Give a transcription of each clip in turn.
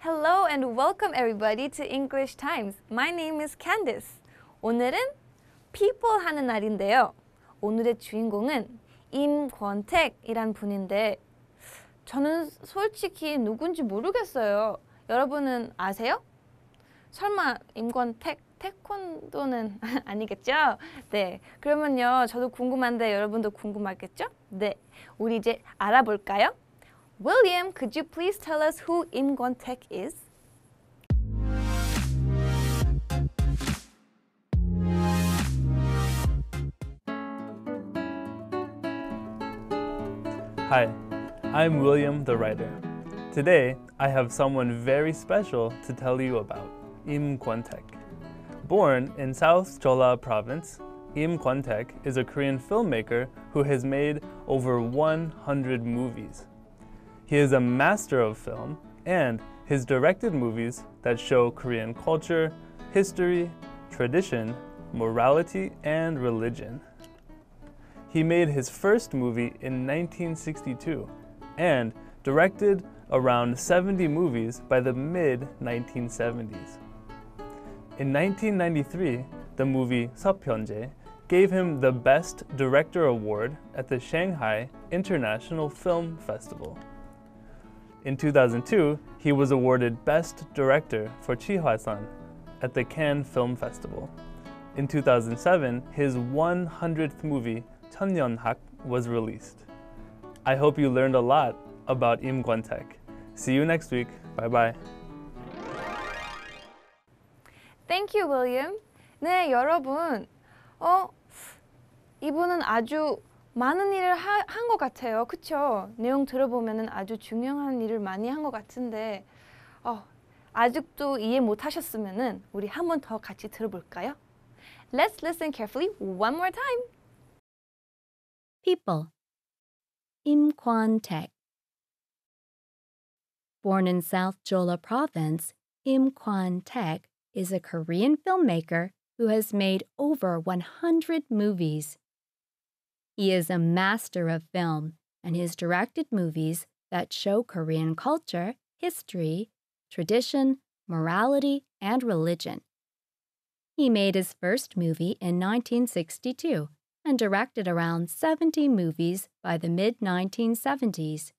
Hello and welcome everybody to English Times. My name is Candice. 오늘은 people 하는 날인데요. 오늘의 주인공은 임권택이란 분인데 저는 솔직히 누군지 모르겠어요. 여러분은 아세요? 설마 임권택 태권도는 아니겠죠? 네. 그러면요. 저도 궁금한데 여러분도 궁금하겠죠? 네. 우리 이제 알아볼까요? William, could you please tell us who Im Kwon Taek is? Hi, I'm William the writer. Today, I have someone very special to tell you about, Im Kwon Taek. Born in South Cholla province, Im Kwon Taek is a Korean filmmaker who has made over 100 movies. He is a master of film and has directed movies that show Korean culture, history, tradition, morality, and religion. He made his first movie in 1962 and directed around 70 movies by the mid-1970s. In 1993, the movie Seopyeonje gave him the Best Director Award at the Shanghai International Film Festival. In 2002, he was awarded Best Director for Chihuahua-san at the Cannes Film Festival. In 2007, his 100th movie, Cheonyeon Hak, was released. I hope you learned a lot about Im Gwantech. See you next week. Bye-bye. Thank you, William. 네, 여러분. 어, 이분은 아주 많은 일을 한 것 같아요. 그쵸? 내용 들어보면 아주 중요한 일을 많이 한 것 같은데 어, 아직도 이해 못 하셨으면 우리 번더 같이 들어볼까요? Let's listen carefully one more time. People Im Kwan Tek Born in South Jola Province, Im Kwan Tek is a Korean filmmaker who has made over 100 movies. He is a master of film and his directed movies that show Korean culture, history, tradition, morality, and religion. He made his first movie in 1962 and directed around 70 movies by the mid 1970s.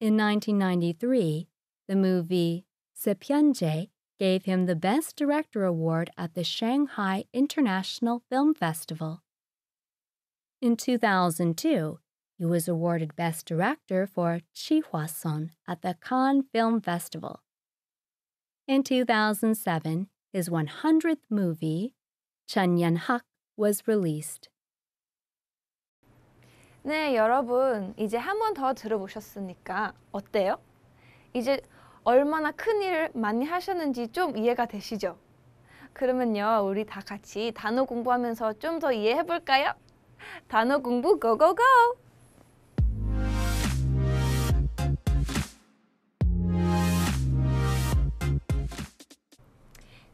In 1993, the movie Sepyeonje gave him the Best Director Award at the Shanghai International Film Festival. In 2002, he was awarded Best Director for Chi Huason at the Cannes Film Festival. In 2007, his 100th movie, Chun Yan Hak, was released. 네, 여러분, 이제 한 번 더 들어보셨으니까 어때요? 이제 얼마나 큰 일을 많이 하셨는지 좀 이해가 되시죠? 그러면요, 우리 다 같이 단어 공부하면서 좀 더 이해해 볼까요? 단어 공부 고고고!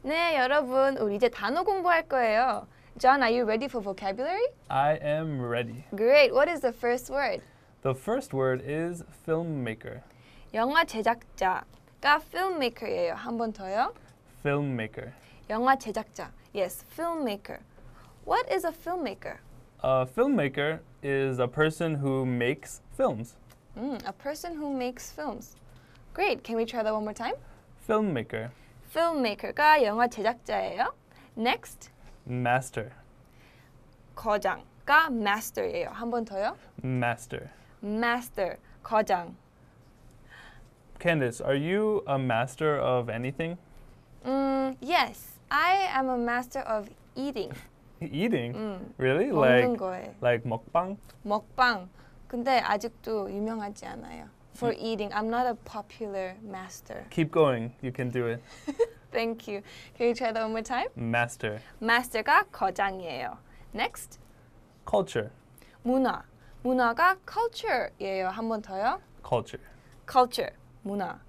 네, 여러분, 우리 이제 단어 공부할 거예요. John, are you ready for vocabulary? I am ready. Great. What is the first word? The first word is filmmaker. 영화 제작자가 filmmaker예요. 한 번 더요. Filmmaker. 영화 제작자. Yes, filmmaker. What is a filmmaker? A filmmaker is a person who makes films. Mm, a person who makes films. Great. Can we try that one more time? Filmmaker. Filmmaker가 영화 제작자예요. Next. Master. 거장가 master예요. 한 번 더요. Master. Master. 거장. Candice, are you a master of anything? Mm, yes, I am a master of eating. eating. 음. Really? 먹는 like 거예요. like 먹방? 먹방. 근데 아직도 유명하지 않아요. For 음. eating, I'm not a popular master. Keep going. You can do it. Thank you. Can you try that one more time? Master. Master가 거장이에요. Next. Culture. 문화. 문화가 culture예요. 한 번 더요. Culture. Culture. 문화.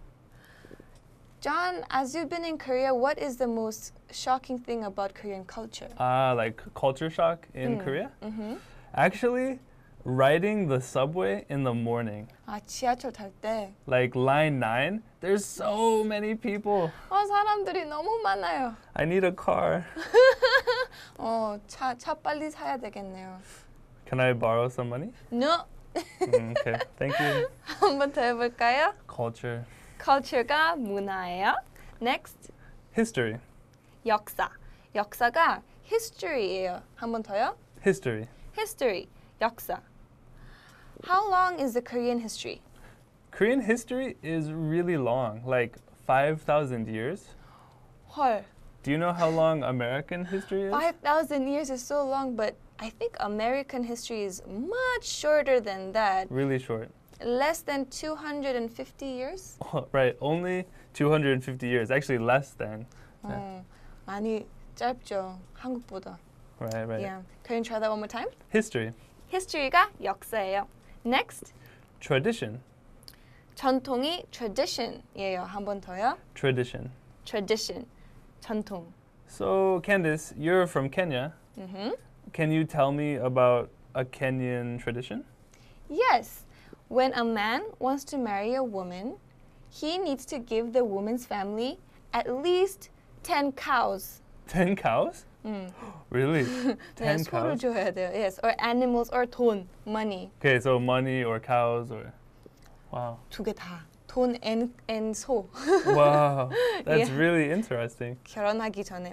John, as you've been in Korea, what is the most shocking thing about Korean culture? Ah, uh, like culture shock in mm. Korea? Mm -hmm. Actually, riding the subway in the morning. 아, 지하철 탈 때. Like line 9, there's so many people. 아, 사람들이 너무 많아요. I need a car. 어, 차, 차 빨리 사야 되겠네요. Can I borrow some money? No. mm, okay, thank you. 한번 더 해볼까요? Culture culture가 문화예요. Next, history, 역사. 역사가 history예요. 한 번 더요. history, history, 역사. How long is the Korean history? Korean history is really long, like 5,000 years. 헐. Do you know how long American history is? 5,000 years is so long, but I think American history is much shorter than that. Really short less than 250 years? Oh, right, only 250 years. Actually, less than. 어, yeah. 많이 짧죠. 한국보다. Right, right. Yeah. Can you try that one more time? History. History가 역사예요. Next. Tradition. 전통이 tradition이에요. 한번 더요. Tradition. Tradition. 전통. So, Candice, you're from Kenya. Mm -hmm. Can you tell me about a Kenyan tradition? Yes. When a man wants to marry a woman, he needs to give the woman's family at least 10 cows. 10 cows? Mm. really? 10 cows? yes, or animals or 돈, money. Okay, so money or cows or Wow. 개 다. 돈 and and 소. wow. That's yeah. really interesting. 결혼하기 전에.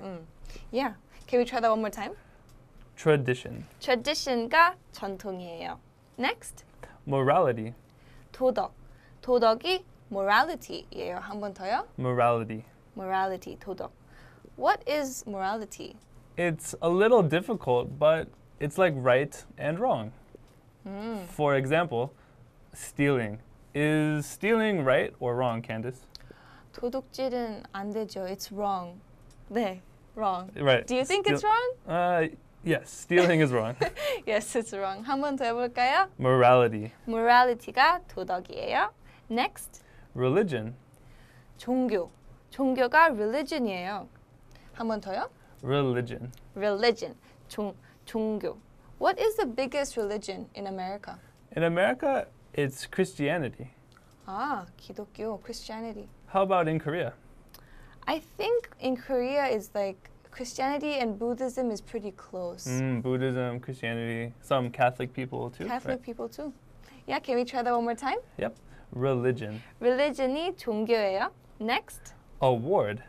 Yeah. Can we try that one more time? Tradition. Tradition가 전통이에요. Next morality. 도덕. 도덕이 morality예요. 한번 더요. Morality. Morality. 도덕. What is morality? It's a little difficult, but it's like right and wrong. Mm. For example, stealing. Is stealing right or wrong, Candice? 도둑질은 안 되죠. It's wrong. 네, wrong. Right. Do you think Steal it's wrong? Uh, Yes, stealing is wrong. yes, it's wrong. 한 번 더 해볼까요? Morality. Morality가 도덕이에요. Next. Religion. 종교. 종교가 religion이에요. 한 번 더요? Religion. Religion. 종, 종교. What is the biggest religion in America? In America, it's Christianity. Ah, 기독교, Christianity. How about in Korea? I think in Korea it's like Christianity and Buddhism is pretty close. Mm, Buddhism, Christianity, some Catholic people too. Catholic right? people too. Yeah, can we try that one more time? Yep. Religion. Religion이 종교예요. Next. Award.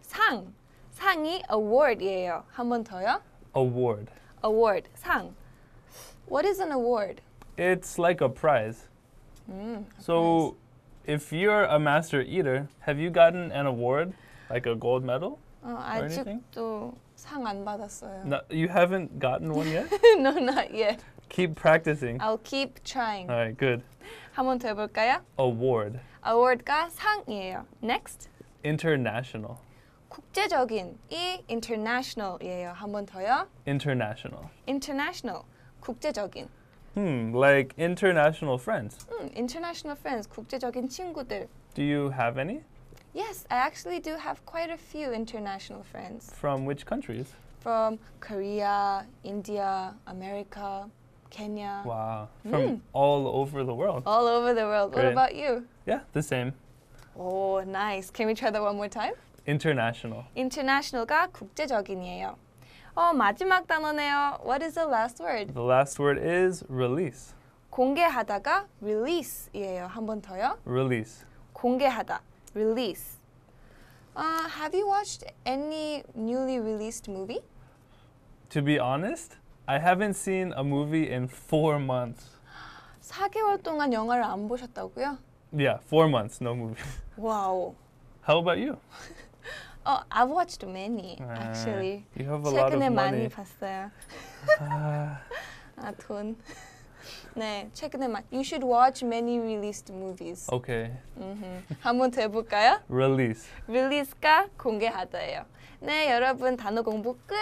상. 상이 award이에요. 한 번 더요. Award. Award. 상. What is an award? It's like a prize. Mm, so, if you're a master eater, have you gotten an award, like a gold medal? 아직도 상 받았어요. No, you haven't gotten one yet? no, not yet. Keep practicing. I'll keep trying. All right, good. 한번 더 해볼까요? Award. Award가 상이에요. Next. International. 국제적인이 이 international이에요. 한 번 더요. International. International. 국제적인. Hmm, like international friends. Hmm, international friends. 국제적인 친구들. Do you have any? Yes, I actually do have quite a few international friends. From which countries? From Korea, India, America, Kenya. Wow. From mm. all over the world. All over the world. Great. What about you? Yeah, the same. Oh, nice. Can we try that one more time? International. International가 국제적인이에요. Oh, 마지막 단어네요. What is the last word? The last word is release. 공개하다가 release이에요. 한 번 더요. Release. 공개하다 release. Uh, have you watched any newly released movie? To be honest, I haven't seen a movie in four months. 4개월 동안 영화를 안 보셨다고요? Yeah, four months, no movie. Wow. How about you? oh, I've watched many uh, actually. You have a lot of money. 많이 봤어요. 아, 돈. 네, 최근에 막 You should watch many released movies. 오케이. Okay. 한번 해볼까요? Release. Release가 공개하다예요. 네, 여러분 단어 공부 끝.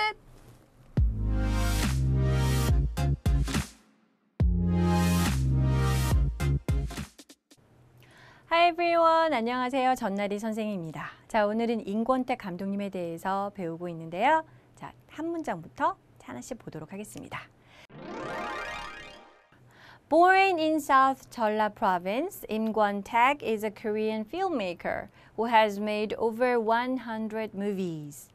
Hi e v e 안녕하세요. 전나리 선생입니다. 자, 오늘은 인권택 감독님에 대해서 배우고 있는데요. 자, 한 문장부터 하나씩 보도록 하겠습니다. Born in South Jeolla Province, Im k w o n t a k is a Korean filmmaker who has made over 100 movies.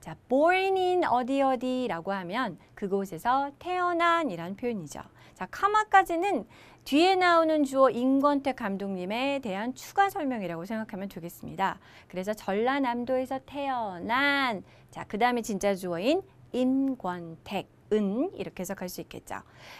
자, born in 어디 어디라고 하면 그곳에서 태어난이란 표현이죠. 자, 카마까지는 뒤에 나오는 주어 임권택 감독님에 대한 추가 설명이라고 생각하면 되겠습니다. 그래서 전라남도에서 태어난 자, 그다음에 진짜 주어인 임권택 은 이렇게 해석할 수 있겠죠.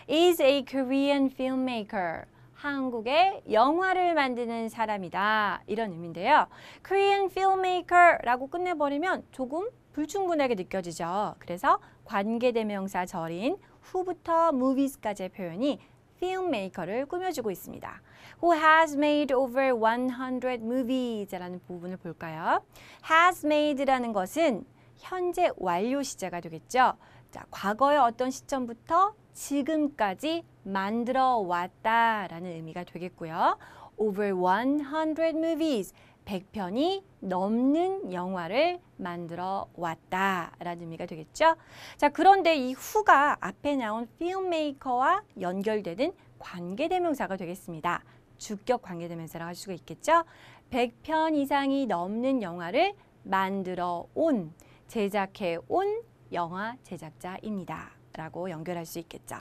is a Korean filmmaker. 한국의 영화를 만드는 사람이다. 이런 의미인데요. Korean filmmaker라고 끝내버리면 조금 불충분하게 느껴지죠. 그래서 관계대명사 절인 후부터 movies까지의 표현이 filmmaker를 꾸며주고 있습니다. Who has made over 100 movies라는 부분을 볼까요? has made라는 것은 현재 완료 시제가 되겠죠. 자, 과거의 어떤 시점부터 지금까지 만들어 왔다라는 의미가 되겠고요. Over 100 movies, 100편이 넘는 영화를 만들어 왔다라는 의미가 되겠죠. 자, 그런데 이 후가 앞에 나온 필메이커와 연결되는 관계대명사가 되겠습니다. 주격 관계대명사라고 할 수가 있겠죠. 100편 이상이 넘는 영화를 만들어 온, 제작해 온 영화 제작자입니다. 라고 연결할 수 있겠죠.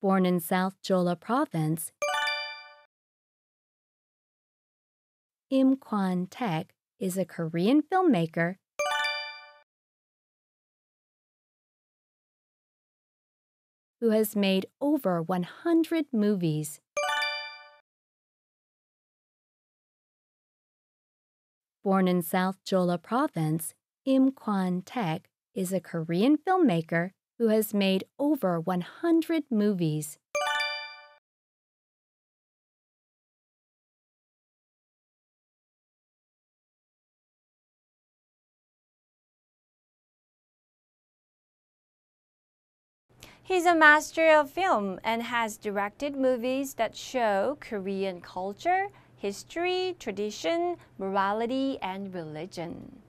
Born in South Jola Province, Im Kwan Taek is a Korean filmmaker who has made over 100 movies. Born in South Jola Province, Im Kwan Taek is a Korean filmmaker who has made over 100 movies. He's a master of film and has directed movies that show Korean culture, history, tradition, morality, and religion.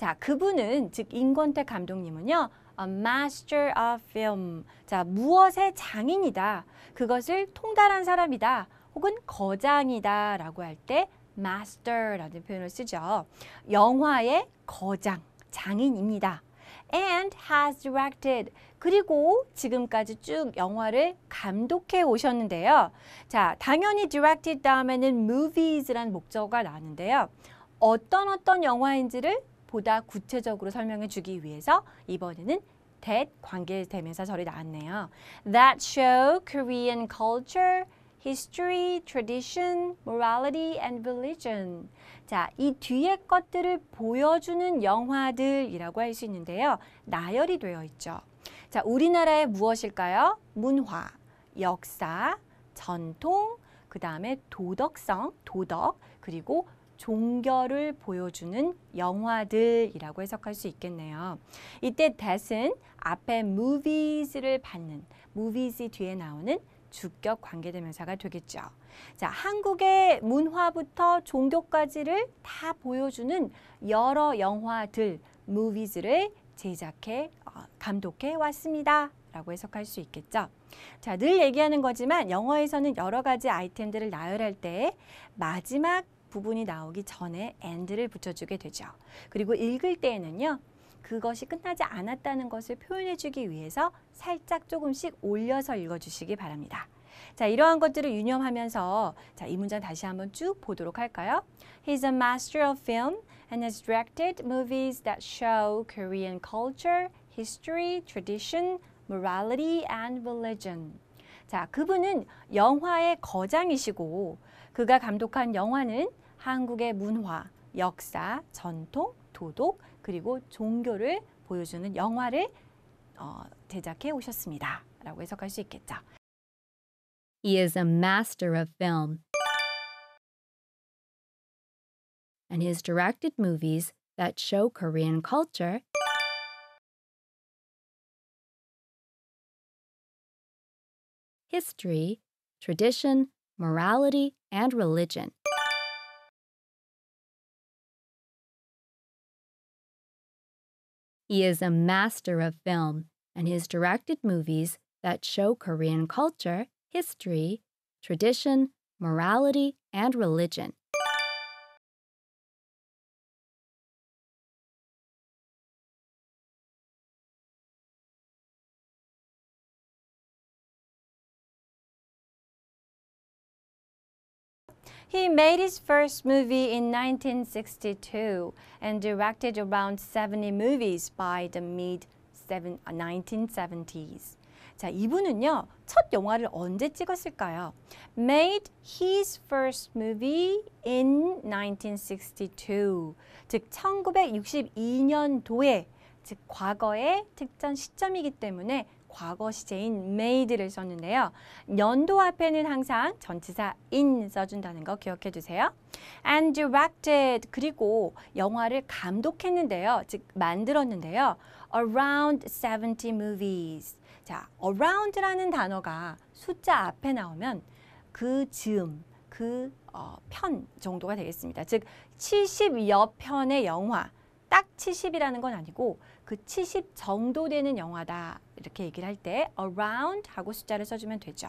자, 그분은 즉 임권택 감독님은요. A master of film. 자, 무엇의 장인이다. 그것을 통달한 사람이다. 혹은 거장이다 라고 할 때 master라는 표현을 쓰죠. 영화의 거장, 장인입니다. and has directed. 그리고 지금까지 쭉 영화를 감독해 오셨는데요. 자, 당연히 directed 다음에는 movies란 목적어가 나는데요. 어떤 어떤 영화인지를 보다 구체적으로 설명해 주기 위해서 이번에는 that 관계 대명사절이 나왔네요. That show Korean culture, history, tradition, morality and religion. 자, 이 뒤에 것들을 보여주는 영화들이라고 할 수 있는데요. 나열이 되어 있죠. 자, 우리나라의 무엇일까요? 문화, 역사, 전통, 그 다음에 도덕성, 도덕, 그리고 종결을 보여주는 영화들이라고 해석할 수 있겠네요. 이때 that은 앞에 movies를 받는 movies 뒤에 나오는 주격 관계대명사가 되겠죠. 자, 한국의 문화부터 종교까지를 다 보여주는 여러 영화들, movies를 제작해 어, 감독해 왔습니다. 라고 해석할 수 있겠죠. 자, 늘 얘기하는 거지만 영어에서는 여러 가지 아이템들을 나열할 때 마지막 부분이 나오기 전에 and를 붙여주게 되죠. 그리고 읽을 때에는요. 그것이 끝나지 않았다는 것을 표현해주기 위해서 살짝 조금씩 올려서 읽어주시기 바랍니다. 자, 이러한 것들을 유념하면서 자, 이 문장 다시 한번 쭉 보도록 할까요? He's a master of film and has directed movies that show Korean culture, history, tradition, morality and religion. 자, 그분은 영화의 거장이시고 그가 감독한 영화는 한국의 문화, 역사, 전통, 도덕 그리고 종교를 보여주는 영화를 어, 제작해 오셨습니다. 라고 해석할 수 있겠죠. He is a master of film. And he's directed movies that show Korean culture history, tradition, morality, and religion. He is a master of film and his directed movies that show Korean culture, history, tradition, morality, and religion. He made his first movie in 1962 and directed around 70 movies by the mid 1970s. 자, 이분은요. 첫 영화를 언제 찍었을까요? Made his first movie in 1962. 즉 1962년도에 즉 과거의 특정 시점이기 때문에 과거 시제인 made를 썼는데요. 연도 앞에는 항상 전치사 in 써준다는 거 기억해 두세요. and directed 그리고 영화를 감독했는데요. 즉 만들었는데요. around 70 movies. 자, around라는 단어가 숫자 앞에 나오면 그 즈음, 그 어, 편 정도가 되겠습니다. 즉 70여 편의 영화, 딱 70이라는 건 아니고 그 70 정도 되는 영화다 이렇게 얘기를 할 때 around 하고 숫자를 써주면 되죠.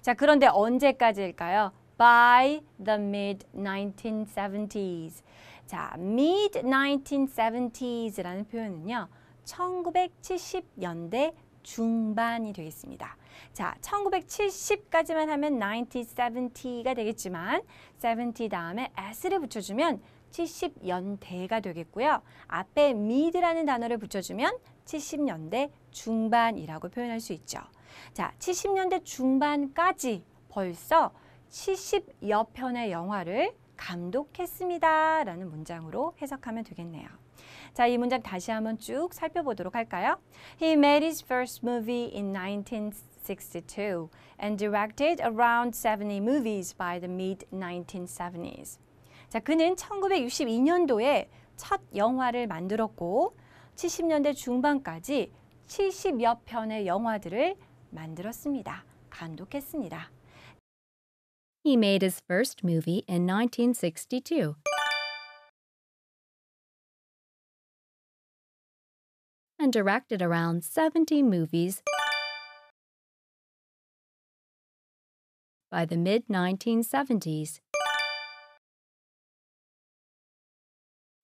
자, 그런데 언제까지일까요? by the mid-1970s. 자, mid-1970s라는 표현은요. 1970년대 중반이 되어 습니다 자, 1970까지만 하면 1970가 되겠지만 70 다음에 s를 붙여주면 70연대가 되겠고요. 앞에 mid라는 단어를 붙여주면 70년대 중반이라고 표현할 수 있죠. 자, 70년대 중반까지 벌써 70여 편의 영화를 감독했습니다. 라는 문장으로 해석하면 되겠네요. 자, 이 문장 다시 한번 쭉 살펴보도록 할까요? He made his first movie in 1962 and directed around 70 movies by the mid-1970s. 자, 그는 1962년도에 첫 영화를 만들었고 70년대 중반까지 70여 편의 영화들을 만들었습니다. 감독했습니다. He made his first movie in 1962. and directed around 70 movies by the mid 1970s.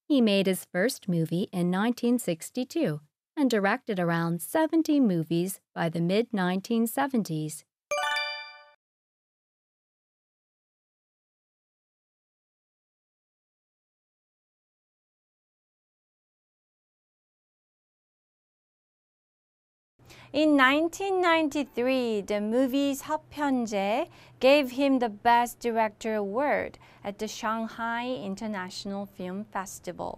He made his first movie in 1962 and directed around 70 movies by the mid 1970s. In 1993, the movie 서편제 gave him the Best Director Award at the Shanghai International Film Festival.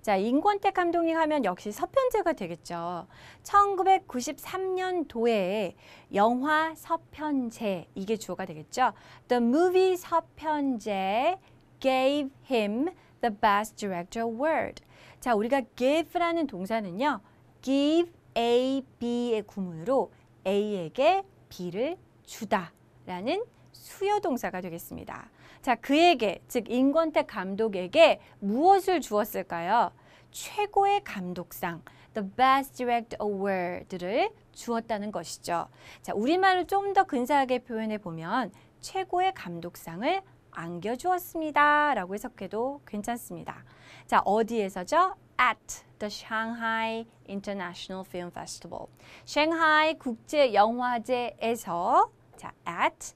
자, 인권택 감독님 하면 역시 서편제가 되겠죠. 1993년 도에 영화 서편제 이게 주어가 되겠죠. The movie 서편제 gave him the best director award. 자, 우리가 give라는 동사는요. give A, B의 구문으로 A에게 B를 주다라는 수요 동사가 되겠습니다. 자, 그에게 즉 인권택 감독에게 무엇을 주었을까요? 최고의 감독상 the best direct award를 주었다는 것이죠. 자, 우리말로 좀더 근사하게 표현해 보면 최고의 감독상을 안겨주었습니다. 라고 해석해도 괜찮습니다. 자, 어디에서죠? at the Shanghai International Film Festival. 샹하이 국제 영화제에서 자, at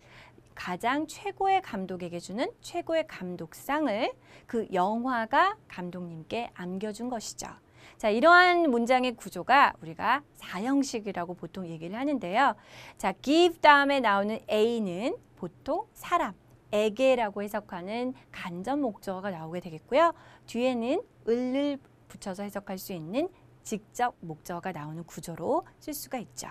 가장 최고의 감독에게 주는 최고의 감독상을 그 영화가 감독님께 안겨준 것이죠. 자, 이러한 문장의 구조가 우리가 사형식이라고 보통 얘기를 하는데요. 자, give 다음에 나오는 a는 보통 사람, 에게라고 해석하는 간접 목적어가 나오게 되겠고요. 뒤에는 을을 붙여서 해석할 수 있는 직접 목적어가 나오는 구조로 쓸 수가 있죠.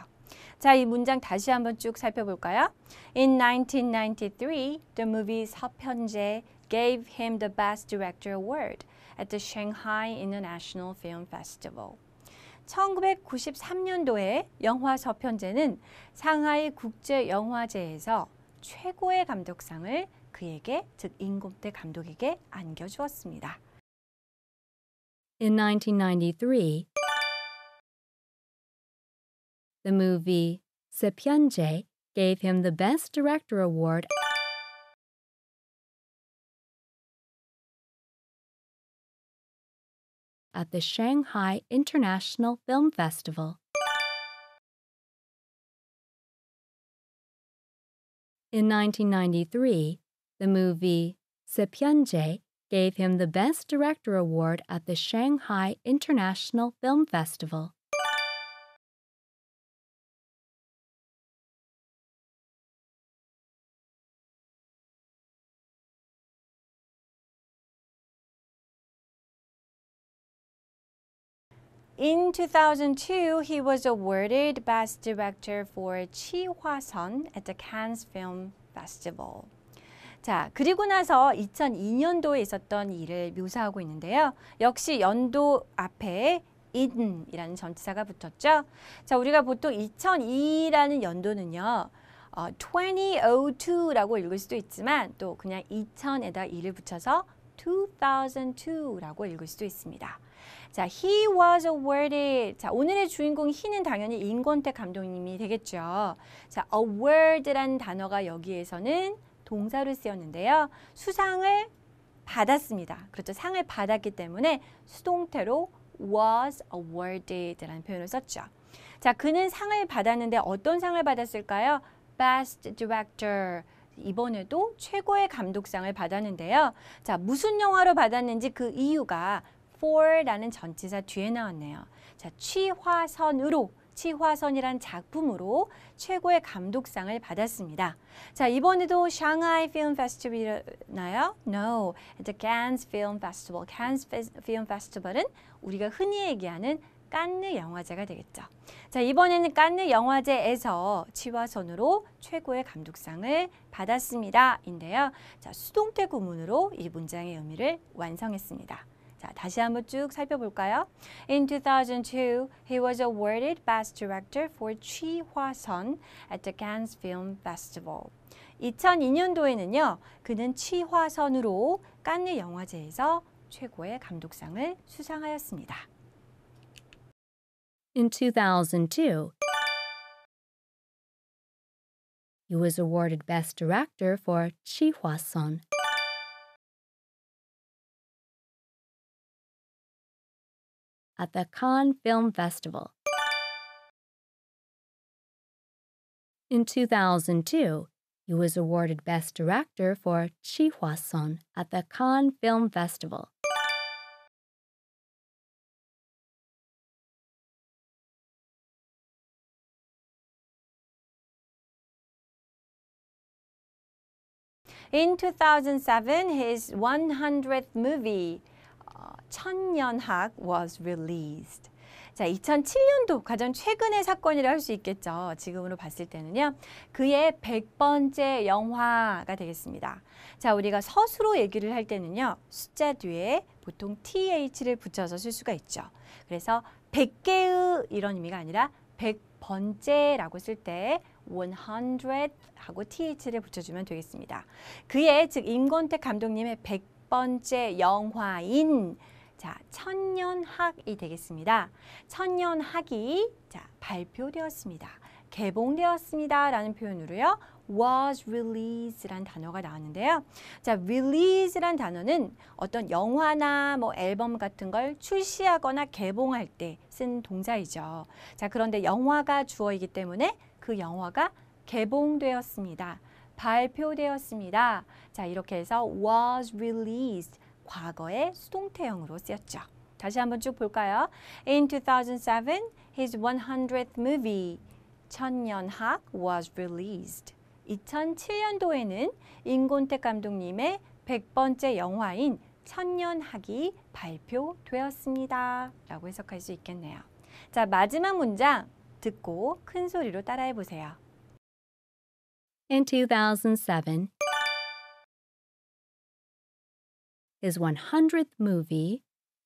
자, 이 문장 다시 한번 쭉 살펴볼까요? In 1993, the movie 서편제 gave him the Best Director Award at the Shanghai International Film Festival. 1993년도에 영화 서편제는 상하이 국제영화제에서 최고의 감독상을 그에게, 즉 임금 때 감독에게 안겨주었습니다. In 1993, the movie Sepyeonje gave him the Best Director Award. At the Shanghai International Film Festival. In 1993, the movie Sepyeonje gave him the Best Director Award at the Shanghai International Film Festival. In 2002, he was awarded Best Director for Chi Hwa Sun at the Cannes Film Festival. 자, 그리고 나서 2002년도에 있었던 일을 묘사하고 있는데요. 역시 연도 앞에 in이라는 전치사가 붙었죠. 자, 우리가 보통 2002라는 연도는요. 어, 2002라고 읽을 수도 있지만 또 그냥 2000에다 2를 붙여서 2002라고 읽을 수도 있습니다. 자, he was awarded. 자, 오늘의 주인공 he는 당연히 인권택 감독님이 되겠죠. 자, award란 단어가 여기에서는 동사로 쓰였는데요. 수상을 받았습니다. 그렇죠. 상을 받았기 때문에 수동태로 was awarded라는 표현을 썼죠. 자, 그는 상을 받았는데 어떤 상을 받았을까요? Best Director. 이번에도 최고의 감독상을 받았는데요. 자, 무슨 영화로 받았는지 그 이유가 for라는 전치사 뒤에 나왔네요. 자, 취화선으로 녹취화선이란 작품으로 최고의 감독상을 받았습니다. 자, 이번에도 샹하이 Film f e 이나요 No. The Cannes Film Festival. Cannes Film Festival은 우리가 흔히 얘기하는 깐느 영화제가 되겠죠. 자, 이번에는 깐느 영화제에서 치화선으로 최고의 감독상을 받았습니다. 인데요. 자, 수동태 구문으로 이 문장의 의미를 완성했습니다. 자, 다시 한번 쭉 살펴볼까요? In 2002, he was awarded Best Director for Chi Hwa-sun at the Cannes Film Festival. 2002년도에는요, 그는 취화선으로 깐느 영화제에서 최고의 감독상을 수상하였습니다. In 2002, he was awarded Best Director for Chi Hwa-sun at the Cannes Film Festival. In 2002, he was awarded Best Director for Chi Huason at the Cannes Film Festival. In 2007, his 100th movie, 천년학 was released. 자, 2007년도 가장 최근의 사건이라 할수 있겠죠. 지금으로 봤을 때는요. 그의 100번째 영화가 되겠습니다. 자, 우리가 서술로 얘기를 할 때는요. 숫자 뒤에 보통 th를 붙여서 쓸 수가 있죠. 그래서 100개의 이런 의미가 아니라 100번째라고 쓸 때 100 하고 th를 붙여주면 되겠습니다. 그의 즉 임권택 감독님의 100번째 영화인 자, 천년학이 되겠습니다. 천년학이 자, 발표되었습니다. 개봉되었습니다. 라는 표현으로요. was released란 단어가 나왔는데요. 자, release란 단어는 어떤 영화나 뭐 앨범 같은 걸 출시하거나 개봉할 때 쓴 동사이죠. 자, 그런데 영화가 주어이기 때문에 그 영화가 개봉되었습니다. 발표되었습니다. 자, 이렇게 해서 was released 과거의 수동태형으로 쓰였죠. 다시 한번 쭉 볼까요? In 2007, his 100th movie, 천년학 was released. 2007년도에는 인곤택 감독님의 100번째 영화인 천년학이 발표되었습니다. 라고 해석할 수 있겠네요. 자, 마지막 문장 듣고 큰 소리로 따라해 보세요. In 2007, his 100th movie,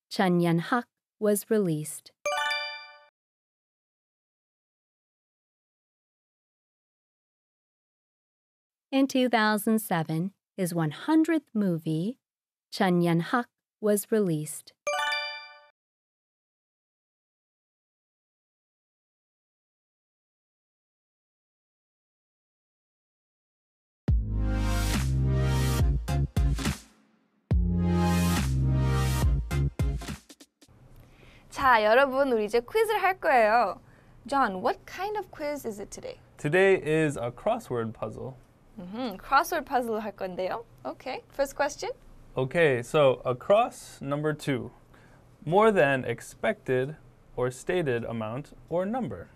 Chen Yan Hak, was released. In 2007, his 100th movie, Chen Yan Hak, was released. 자, 여러분 우리 이제 퀴즈를 할 거예요. John, what kind of quiz is it today? Today is a crossword puzzle. Mm-hmm. Crossword puzzle 할 건데요. Okay, first question. Okay, so across number two, more than expected or stated amount or number.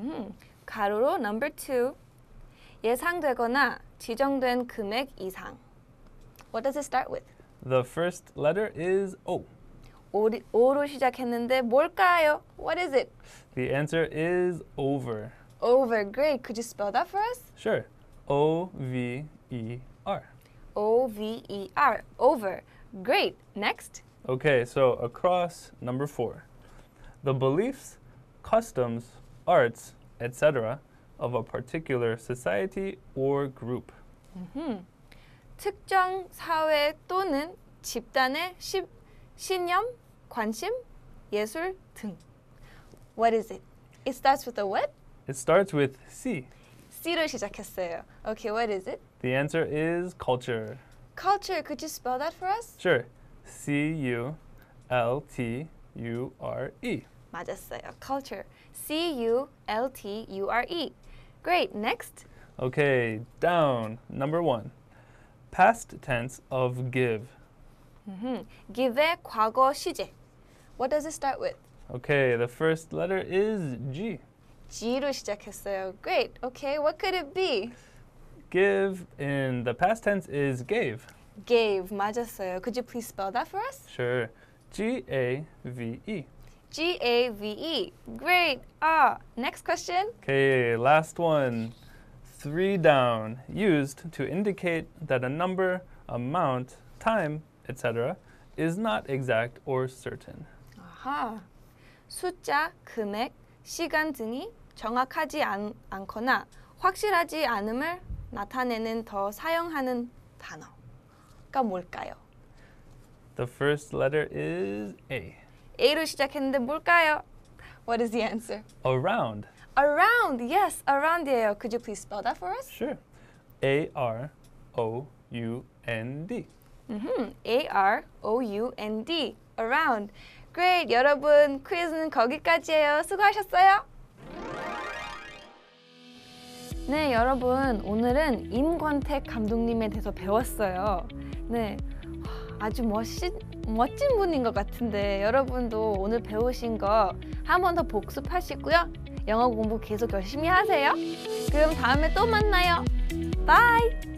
Mm-hmm, 가로로 number two, 예상되거나 지정된 금액 이상. What does it start with? The first letter is O. 오로 시작했는데 뭘까요? What is it? The answer is over. Over. Great. Could you spell that for us? Sure. O V E R. O V E R. Over. Great. Next. Okay, so across number 4. The beliefs, customs, arts, etc. of a particular society or group. Mm-hmm. 특정 사회 또는 집단의 시, 신념 관심, 예술 등. What is it? It starts with a what? It starts with C. C로 시작했어요. Okay, what is it? The answer is culture. Culture, could you spell that for us? Sure. C U L T U R E. 맞았어요. Culture. C U L T U R E. Great. Next. Okay, down. Number 1. Past tense of give. Mm -hmm. give의 과거 시제. What does it start with? Okay, the first letter is G. G로 시작했어요. Great. Okay, what could it be? Give in the past tense is gave. Gave, 맞았어요. Could you please spell that for us? Sure. G-A-V-E. G-A-V-E. Great. Ah, next question. Okay, last one. Three down, used to indicate that a number, amount, time, etc., is not exact or certain. 아하. 숫자, 금액, 시간 등이 정확하지 않, 않거나 확실하지 않음을 나타내는 더 사용하는 단어가 뭘까요? The first letter is A. A로 시작했는데 뭘까요? What is the answer? Around. Around, yes, around이에요. Could you please spell that for us? Sure. A R O U N D. Mm -hmm. A R O U N D. Around. u g r a d 여러분 퀴즈는 거기까지예요. 수고하셨어요. 네, 여러분 오늘은 임권택 감독님에 대해서 배웠어요. 네, 아주 멋진 멋진 분인 것 같은데 여러분도 오늘 배우신 거 한 번 더 복습하시고요. 영어 공부 계속 열심히 하세요. 그럼 다음에 또 만나요. 바이.